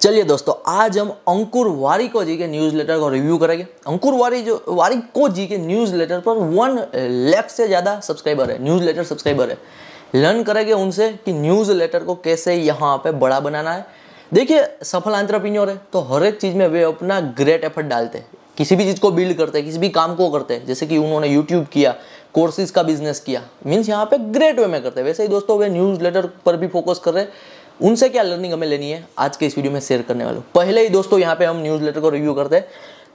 चलिए दोस्तों आज हम अंकुर वारी को जी के न्यूज़ लेटर को रिव्यू करेंगे अंकुर वारी जो वारी को जी के न्यूज़ लेटर पर वन लैख से ज़्यादा सब्सक्राइबर है न्यूज़ लेटर सब्सक्राइबर है लर्न करेंगे उनसे कि न्यूज़ लेटर को कैसे यहाँ पे बड़ा बनाना है देखिए सफल एंट्रप्रीनियोर है तो हर एक चीज़ में वे अपना ग्रेट एफर्ट डालते हैं किसी भी चीज़ को बिल्ड करते हैं किसी भी काम को करते हैं जैसे कि उन्होंने यूट्यूब किया कोर्सेज का बिजनेस किया मीन्स यहाँ पे ग्रेट वे में करते हैं वैसे ही दोस्तों वे न्यूज़ लेटर पर भी फोकस कर रहे हैं उनसे क्या लर्निंग हमें लेनी है आज के इस वीडियो में शेयर करने वालों पहले ही दोस्तों यहाँ पे हम न्यूज़ लेटर को रिव्यू करते हैं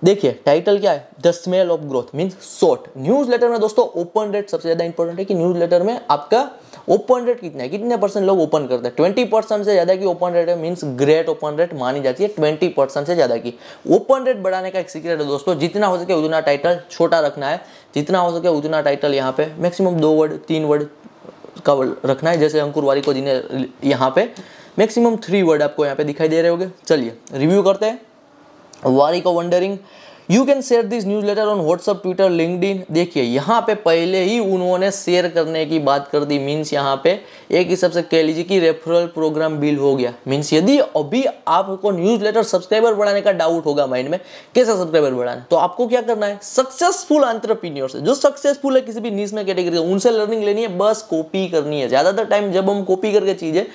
देखिए टाइटल क्या है the smell of growth means short newsletter में दोस्तों ओपन रेट सबसे ज्यादा इंपॉर्टेंट है कि न्यूज लेटर में आपका ओपन रेट कितना है कितने परसेंट लोग ओपन करते हैं ट्वेंटी परसेंट से ज्यादा की ओपन रेट है मीन्स ग्रेट ओपन रेट मानी जाती है ट्वेंटी परसेंट से ज्यादा की ओपन रेट बढ़ाने का एक सीक्रेट है दोस्तों जितना हो सके उतना टाइटल छोटा रखना है जितना हो सके उतना टाइटल यहाँ पे मैक्सिमम दो वर्ड तीन वर्ड का रखना है जैसे अंकुर वारी को जी ने यहाँ पे मैक्सिमम थ्री वर्ड आपको यहाँ पे दिखाई दे रहे होंगे चलिए रिव्यू करते हैं Warikoo wondering you can share this newsletter on WhatsApp Twitter linked देखिए यहाँ पे पहले ही उन्होंने शेयर करने की बात कर दी मीन्स यहाँ पे एक हिसाब से कह लीजिए कि रेफरल प्रोग्राम बिल हो गया मीन्स यदि अभी आपको न्यूज लेटर सब्सक्राइबर बढ़ाने का डाउट होगा माइंड में कैसे सब्सक्राइबर बढ़ाना तो आपको क्या करना है सक्सेसफुल अंतरप्रीनियोर से जो सक्सेसफुल है किसी भी न्यूज में कैटेगरी उनसे लर्निंग लेनी है बस कॉपी करनी है ज़्यादातर टाइम जब हम कॉपी करके चीज़ें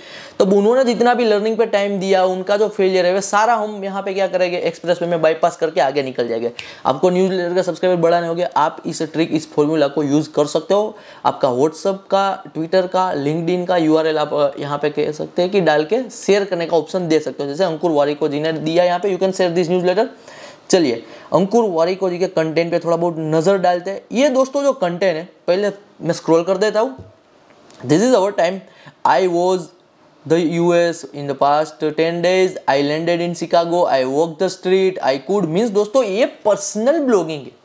तब उन्होंने जितना भी लर्निंग पे टाइम दिया उनका जो फेलियर है वह सारा हम यहाँ पे क्या करेंगे एक्सप्रेस वे में बाईपास करके आगे निकल जाए जाएगा आपको न्यूज़ लेटर का सब्सक्राइबर बढ़ाने होंगे आप इस ट्रिक इस फॉर्मूला को यूज़ कर सकते हो आपका व्हाट्सअप का ट्विटर का लिंकड का यू आप यहाँ पे कह सकते हैं कि डाल के शेयर करने का ऑप्शन दे सकते हो जैसे अंकुर वारिको जी ने दिया यहाँ पे you can share this newsletter चलिए अंकुर वारिको जी के कंटेंट पे थोड़ा बहुत नज़र डालते हैं ये दोस्तों जो कंटेंट है पहले मैं स्क्रॉल कर देता हूँ this is our time I was the US in the past 10 days. I landed in Chicago. I walked the street. I could means दोस्तों ये personal blogging है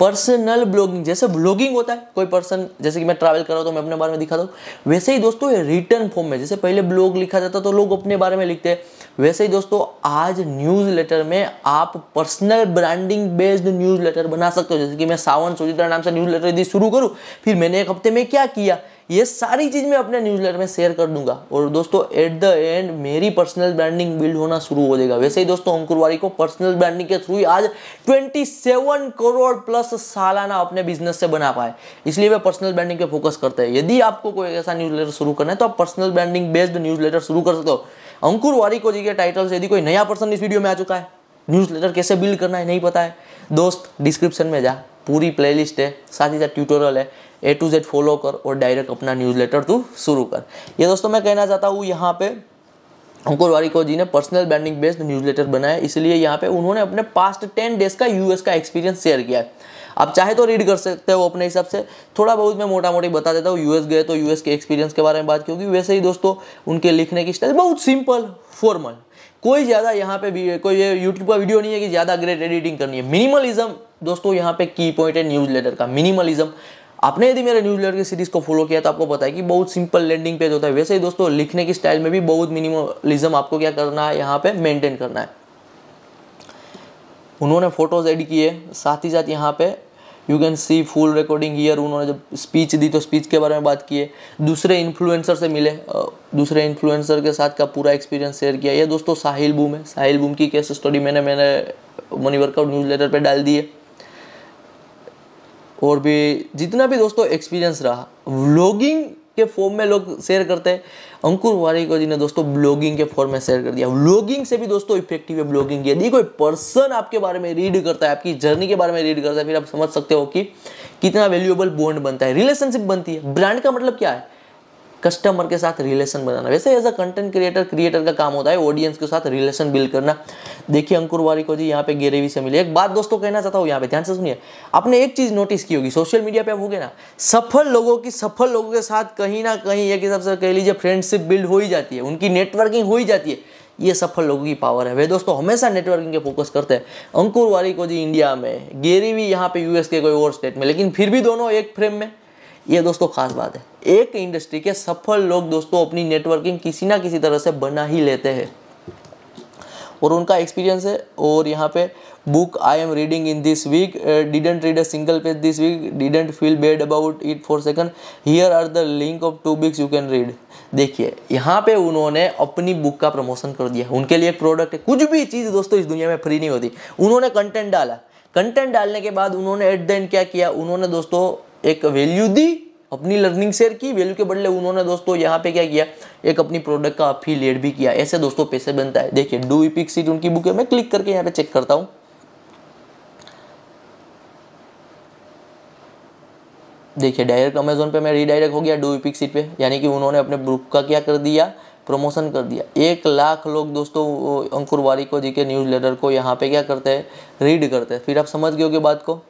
पर्सनल ब्लॉगिंग जैसे ब्लॉगिंग होता है कोई पर्सन जैसे कि मैं ट्रैवल कर रहा हूँ तो मैं अपने बारे में दिखा दूँ वैसे ही दोस्तों ये रिटर्न फॉर्म में जैसे पहले ब्लॉग लिखा जाता तो लोग अपने बारे में लिखते हैं वैसे ही दोस्तों आज न्यूज़ लेटर में आप personal branding based newsletter बना सकते हो जैसे कि मैं सावन सुचित्रा नाम से न्यूज़ लेटर यदि शुरू करूँ फिर मैंने एक हफ्ते में क्या किया ये सारी चीज़ मैं अपने न्यूज में शेयर कर दूंगा और दोस्तों एट द एंड मेरी पर्सनल ब्रांडिंग बिल्ड होना शुरू हो जाएगा वैसे ही दोस्तों अंकुरवारी को पर्सनल ब्रांडिंग के थ्रू आज 27 करोड़ प्लस सालाना अपने बिजनेस से बना पाए इसलिए वे पर्सनल ब्रांडिंग पे फोकस करते हैं यदि आपको कोई ऐसा न्यूज शुरू करना है तो आप पर्सनल ब्रांडिंग बेस्ड न्यूज शुरू कर सकते हो अंकुर वारी को जी के टाइटल से यदि कोई नया पर्सन इस वीडियो में आ चुका है न्यूज़लेटर कैसे बिल्ड करना है नहीं पता है दोस्त डिस्क्रिप्शन में जा पूरी प्लेलिस्ट है साथ ही साथ ट्यूटोरियल है ए टू जेड फॉलो कर और डायरेक्ट अपना न्यूज़लेटर तू शुरू कर ये दोस्तों मैं कहना चाहता हूँ यहाँ पे अंकुर वारिको जी ने पर्सनल ब्रांडिंग बेस्ड न्यूज़लेटर बनाया इसलिए यहाँ पे उन्होंने अपने पास्ट टेन डेज का यूएस का एक्सपीरियंस शेयर किया है आप चाहे तो रीड कर सकते हो अपने हिसाब से थोड़ा बहुत मैं मोटा मोटी बता देता हूँ यूएस गए तो यूएस के एक्सपीरियंस के बारे में बात क्योंकि वैसे ही दोस्तों उनके लिखने की स्टाइल बहुत सिंपल फॉर्मल कोई ज़्यादा यहाँ पे भी कोई यूट्यूब का वीडियो नहीं है कि ज़्यादा ग्रेट एडिटिंग करनी है मिनिमलिज्म दोस्तों यहाँ पे की पॉइंट है न्यूज़ लेटर का मिनिमलिज्म आपने यदि मेरे न्यूज़ लेटर की सीरीज़ को फॉलो किया तो आपको पता है कि बहुत सिंपल लैंडिंग पेज होता है वैसे ही दोस्तों लिखने की स्टाइल में भी बहुत मिनिमलिज्म आपको क्या करना है यहाँ पे मेंटेन करना है उन्होंने फोटोज़ एड किए साथ ही साथ यहाँ पे you can see full recording here उन्होंने जब स्पीच दी तो स्पीच के बारे में बात किए दूसरे इन्फ्लुएंसर से मिले दूसरे इन्फ्लुएंसर के साथ का पूरा एक्सपीरियंस शेयर किया ये दोस्तों साहिल बूम है साहिल बूम की केस स्टडी मैंने मैंने मनी वर्कआउट न्यूज़ लेटर पर डाल दी है और भी जितना भी दोस्तों एक्सपीरियंस रहा व्लॉगिंग के फॉर्म में लोग शेयर करते हैं अंकुर वारी को जी ने दोस्तों ब्लॉगिंग के फॉर्म में शेयर कर दिया ब्लॉगिंग से भी दोस्तों इफेक्टिव है ब्लॉगिंग यदि कोई पर्सन आपके बारे में रीड करता है आपकी जर्नी के बारे में रीड करता है फिर आप समझ सकते हो कि कितना वैल्यूएबल बॉन्ड बनता है रिलेशनशिप बनती है ब्रांड का मतलब क्या है कस्टमर के साथ रिलेशन बनाना वैसे as a content creator creator का काम होता है ऑडियंस के साथ रिलेशन बिल्ड करना देखिए अंकुर वारी को जी यहाँ पे गेरेवी से मिले एक बात दोस्तों कहना चाहता हूँ यहाँ पे ध्यान से सुनिए आपने एक चीज़ नोटिस की होगी सोशल मीडिया पे आप होगे ना सफल लोगों की सफल लोगों के साथ कहीं ना कहीं एक हिसाब से कह लीजिए फ्रेंडशिप बिल्ड हो ही जाती है उनकी नेटवर्किंग हो ही जाती है ये सफल लोगों की पावर है वे दोस्तों हमेशा नेटवर्किंग के फोकस करते हैं अंकुर वारी को जी इंडिया में गेरी भी यहाँ पे यूएस के कोई और स्टेट में लेकिन फिर भी दोनों एक फ्रेम में ये दोस्तों खास बात है एक इंडस्ट्री के सफल लोग दोस्तों अपनी नेटवर्किंग किसी ना किसी तरह से बना ही लेते हैं और उनका एक्सपीरियंस है और यहाँ पे book I am reading in this week didn't read a single page this week didn't feel bad about it for second here are the link of two books you can read देखिए यहाँ पे उन्होंने अपनी book का promotion कर दिया उनके लिए एक प्रोडक्ट है कुछ भी चीज़ दोस्तों इस दुनिया में फ्री नहीं होती उन्होंने कंटेंट डाला कंटेंट डालने के बाद उन्होंने एट द एंड क्या किया उन्होंने दोस्तों एक वैल्यू दी अपनी लर्निंग शेयर की वैल्यू के बदले उन्होंने दोस्तों यहाँ पे क्या किया एक अपनी प्रोडक्ट का अफिलिएट भी किया ऐसे दोस्तों पैसे बनता है देखिए डू पिक सीट उनकी बुक है मैं क्लिक करके यहाँ पे चेक करता हूँ देखिए डायरेक्ट अमेजोन पे मैं रीडायरेक्ट हो गया डू पिक सीट पे यानी कि उन्होंने अपने बुक का क्या कर दिया प्रमोशन कर दिया एक लाख लोग दोस्तों अंकुर वारिको जी के न्यूज़ लेटर को यहाँ पे क्या करते हैं रीड करते हैं फिर आप समझ गए होगे बात को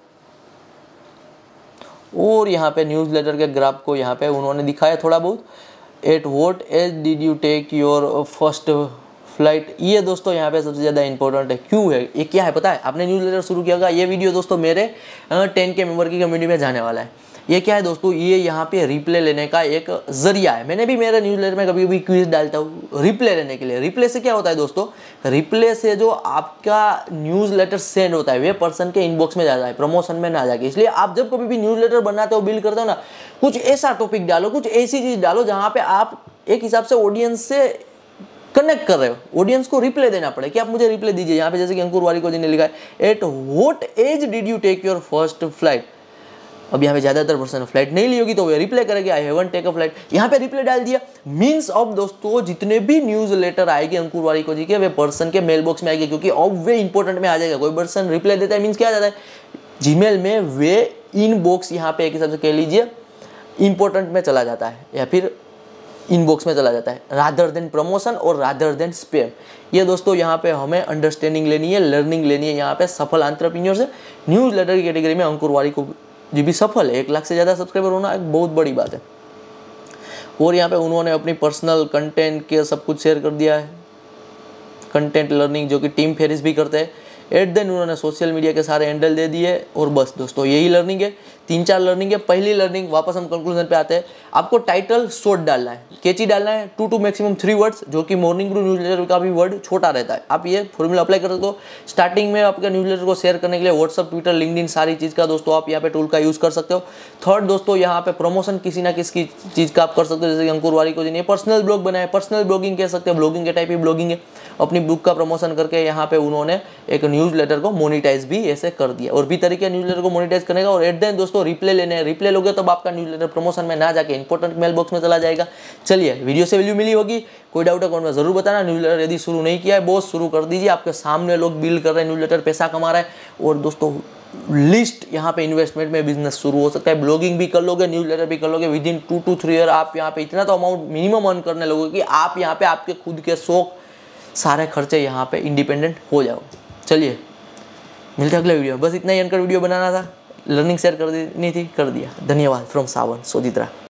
और यहाँ पे न्यूज़ लेटर के ग्राफ को यहाँ पे उन्होंने दिखाया थोड़ा बहुत at what age did you take your first flight ये दोस्तों यहाँ पे सबसे ज़्यादा इंपॉर्टेंट है क्यों है ये क्या है पता है आपने न्यूज़ लेटर शुरू किया होगा ये वीडियो दोस्तों मेरे टेन के मेम्बर की कम्युनिटी में जाने वाला है ये क्या है दोस्तों ये यहाँ पे रिप्ले लेने का एक जरिया है मैंने भी मेरे न्यूज में कभी भी क्विज डालता हूँ रिप्ले लेने के लिए रिप्ले से क्या होता है दोस्तों रिप्ले से जो आपका न्यूज लेटर सेंड होता है वे पर्सन के इनबॉक्स में जाता है प्रमोशन में ना जाके इसलिए आप जब कभी भी न्यूज लेटर बनाते हो बिल करते हो ना कुछ ऐसा टॉपिक डालो कुछ ऐसी चीज़ डालो जहाँ पे आप एक हिसाब से ऑडियंस से कनेक्ट कर रहे हो ऑडियंस को रिप्ले देना पड़े कि आप मुझे रिप्लाई दीजिए यहाँ पे जैसे कि अंकुर वारी को जी ने लिखा है at what age did you take your first flight अब यहाँ पे ज़्यादातर पर्सन फ्लाइट नहीं ली होगी तो वो रिप्लाई करेंगे I haven't take a flight यहाँ पे रिप्लाई डाल दिया मीन्स अब दोस्तों जितने भी न्यूज़ लेटर आएगी अंकुर वाली को जी के वे पर्सन के मेल बॉक्स में आएगी क्योंकि अब वे इंपॉर्टेंट में आ जाएगा कोई पर्सन रिप्लाई देता है मीन्स क्या जाता है जीमेल में वे इन बॉक्स यहाँ पे एक हिसाब से कह लीजिए इंपॉर्टेंट में चला जाता है या फिर इनबॉक्स में चला जाता है राधर देन प्रमोशन और राधर देन स्पेम ये दोस्तों यहाँ पे हमें अंडरस्टैंडिंग लेनी है लर्निंग लेनी है यहाँ पे सफल आंतरप्रीनियर से न्यूज़ लेटर की कैटेगरी में अंकुर वाली को जी भी सफल है एक लाख से ज़्यादा सब्सक्राइबर होना एक बहुत बड़ी बात है और यहाँ पे उन्होंने अपनी पर्सनल कंटेंट के सब कुछ शेयर कर दिया है कंटेंट लर्निंग जो कि टीम फेरिस भी करते हैं एट देन उन्होंने सोशल मीडिया के सारे हैंडल दे दिए और बस दोस्तों यही लर्निंग है तीन चार लर्निंग है पहली लर्निंग वापस हम कंक्लूजन पे आते हैं आपको टाइटल शोट डालना है कैची डालना है two to maximum three words जो कि मॉर्निंग टू न्यूज़ का भी वर्ड छोटा रहता है आप ये फॉर्मूला अप्लाई कर सकते हो स्टार्टिंग में आपके न्यूज़ को शेयर करने के लिए व्हाट्सअप ट्विटर लिंकड सारी चीज़ का दोस्तों आप यहाँ पे टूल का यूज़ कर सकते हो थर्ड दोस्तों यहाँ पे प्रमोशन किसी ना किसी चीज़ का आप कर सकते हो जैसे अंकुर वाली को जिन्हें पर्सनल ब्लॉग बनाए पर्सनल ब्लॉगिंग कह सकते हैं ब्लॉगिंग के टाइप ही ब्लॉगिंग है अपनी बुक का प्रमोशन करके यहाँ पे उन्होंने एक न्यूज़ को मोनिटाइज भी ऐसे कर दिया और भी तरीके न्यूज़ को मोनिटाइज करने का और एट दें दोस्तों दोस्तों रिप्ले लेने रिप्ले लोगे तो आपका न्यूज लेटर प्रमोशन में ना जाके इंपॉर्टेंट मेल बॉक्स में चला जाएगा चलिए वीडियो से वैल्यू मिली होगी कोई डाउट है कमेंट में जरूर बताना न्यूज लेटर यदि शुरू नहीं किया है बहुत शुरू कर दीजिए आपके सामने लोग बिल कर रहे हैं न्यूज लेटर पैसा कमा रहे हैं और दोस्तों लिस्ट यहाँ पे इन्वेस्टमेंट में बिजनेस शुरू हो सकता है ब्लॉगिंग भी कर लोगे न्यूज लेटर भी कर लोगे within two two three year आप यहाँ पे इतना तो अमाउंट मिनिमम अर्न करने लोगे कि आप यहाँ पे आपके खुद के शौक सारे खर्चे यहाँ पे इंडिपेंडेंट हो जाओ चलिए मिलते अगले वीडियो बस इतना ही अनकर वीडियो बनाना था लर्निंग शेयर कर थी कर दिया धन्यवाद फ्रॉम सावन सोजित्रा